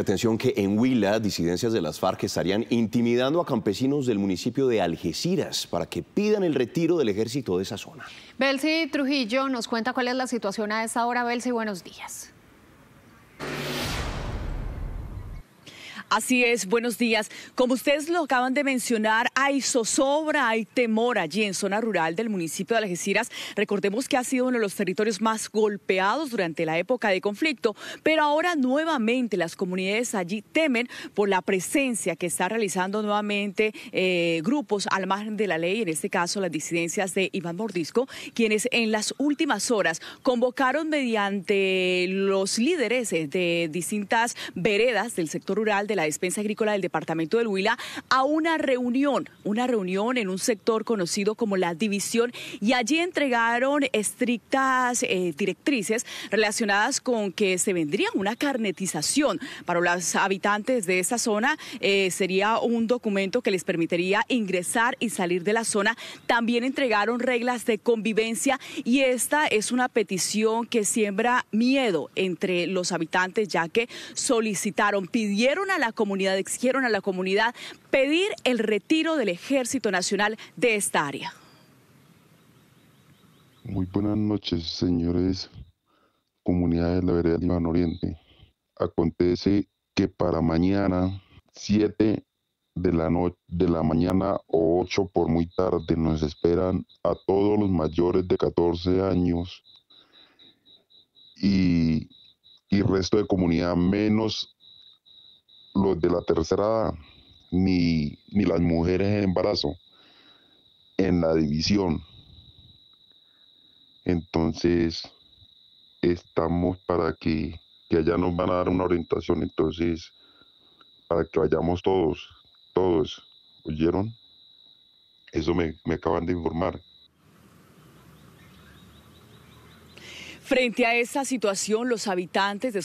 atención que en Huila, disidencias de las FARC estarían intimidando a campesinos del municipio de Algeciras para que pidan el retiro del ejército de esa zona. Belcy Trujillo nos cuenta cuál es la situación a esta hora. Belsi, buenos días. Así es, buenos días. Como ustedes lo acaban de mencionar, hay zozobra, hay temor allí en zona rural del municipio de Algeciras. Recordemos que ha sido uno de los territorios más golpeados durante la época de conflicto, pero ahora nuevamente las comunidades allí temen por la presencia que está realizando nuevamente eh, grupos al margen de la ley, en este caso las disidencias de Iván Mordisco, quienes en las últimas horas convocaron mediante los líderes eh, de distintas veredas del sector rural de la Despensa Agrícola del Departamento del Huila a una reunión, una reunión en un sector conocido como la División y allí entregaron estrictas eh, directrices relacionadas con que se vendría una carnetización para los habitantes de esa zona. Eh, sería un documento que les permitiría ingresar y salir de la zona. También entregaron reglas de convivencia y esta es una petición que siembra miedo entre los habitantes ya que solicitaron, pidieron a la la comunidad, exigieron a la comunidad pedir el retiro del Ejército Nacional de esta área. Muy buenas noches, señores, comunidad de la vereda Iván Oriente. Acontece que para mañana, 7 de la, noche, de la mañana o 8 por muy tarde, nos esperan a todos los mayores de 14 años y, y resto de comunidad, menos de la tercera ni, ni las mujeres en embarazo en la división. Entonces, estamos para que, allá nos van a dar una orientación. Entonces, para que vayamos todos, todos, ¿oyeron? Eso me, me acaban de informar. Frente a esta situación, los habitantes de,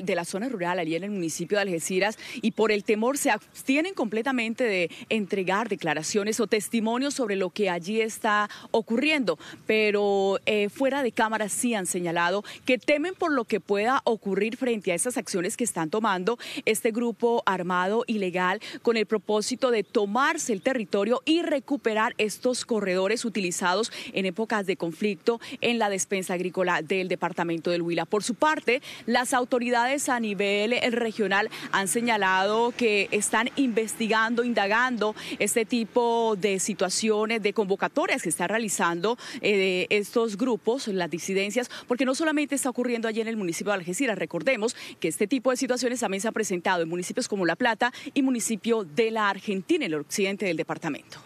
de la zona rural allí en el municipio de Algeciras y por el temor se abstienen completamente de entregar declaraciones o testimonios sobre lo que allí está ocurriendo, pero eh, fuera de cámara sí han señalado que temen por lo que pueda ocurrir frente a esas acciones que están tomando este grupo armado ilegal con el propósito de tomarse el territorio y recuperar estos corredores utilizados en épocas de conflicto en la despensa agrícola del Departamento del Huila. Por su parte, las autoridades a nivel eh, regional han señalado que están investigando, indagando este tipo de situaciones, de convocatorias que están realizando eh, estos grupos, las disidencias, porque no solamente está ocurriendo allí en el municipio de Algeciras, recordemos que este tipo de situaciones también se ha presentado en municipios como La Plata y municipio de la Argentina, en el occidente del departamento.